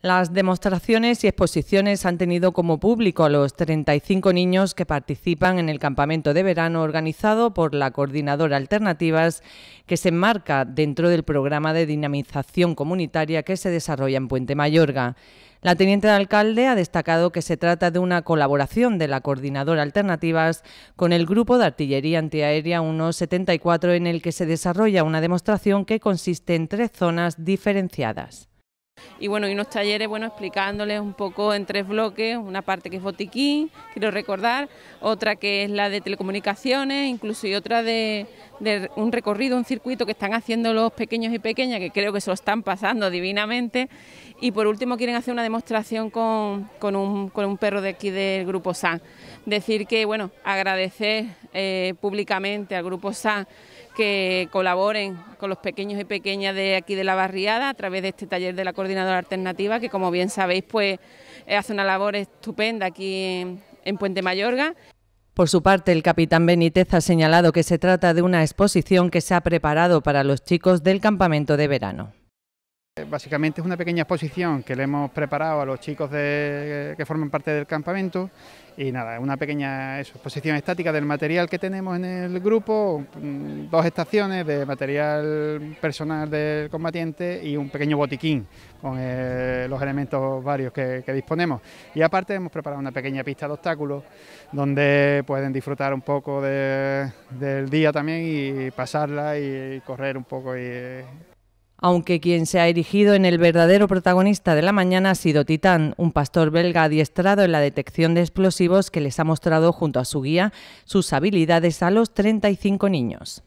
Las demostraciones y exposiciones han tenido como público a los 35 niños que participan en el campamento de verano organizado por la Coordinadora Alternativas, que se enmarca dentro del programa de dinamización comunitaria que se desarrolla en Puente Mayorga. La teniente de alcalde ha destacado que se trata de una colaboración de la Coordinadora Alternativas con el Grupo de Artillería Antiaérea 174, en el que se desarrolla una demostración que consiste en tres zonas diferenciadas. Y bueno, y unos talleres, bueno, explicándoles un poco en tres bloques, una parte que es botiquín, quiero recordar, otra que es la de telecomunicaciones, incluso y otra de, un recorrido, un circuito que están haciendo los pequeños y pequeñas, que creo que se lo están pasando divinamente. Y por último quieren hacer una demostración con, con, un, perro de aquí del Grupo SAN. Decir que, bueno, agradecer eh, públicamente al Grupo SAN que colaboren con los pequeños y pequeñas de aquí de la barriada a través de este taller de la coordinadora alternativa que como bien sabéis pues eh, hace una labor estupenda aquí en, en Puente Mayorga. Por su parte, el capitán Benítez ha señalado que se trata de una exposición que se ha preparado para los chicos del campamento de verano. Eh, básicamente es una pequeña exposición que le hemos preparado a los chicos que forman parte del campamento y nada, una pequeña exposición estática del material que tenemos en el grupo, mm, dos estaciones de material personal del combatiente y un pequeño botiquín con eh, los elementos varios que, disponemos. Y aparte hemos preparado una pequeña pista de obstáculos donde pueden disfrutar un poco del día también y pasarla y correr un poco. y aunque quien se ha erigido en el verdadero protagonista de la mañana ha sido Titán, un pastor belga adiestrado en la detección de explosivos que les ha mostrado junto a su guía sus habilidades a los 35 niños.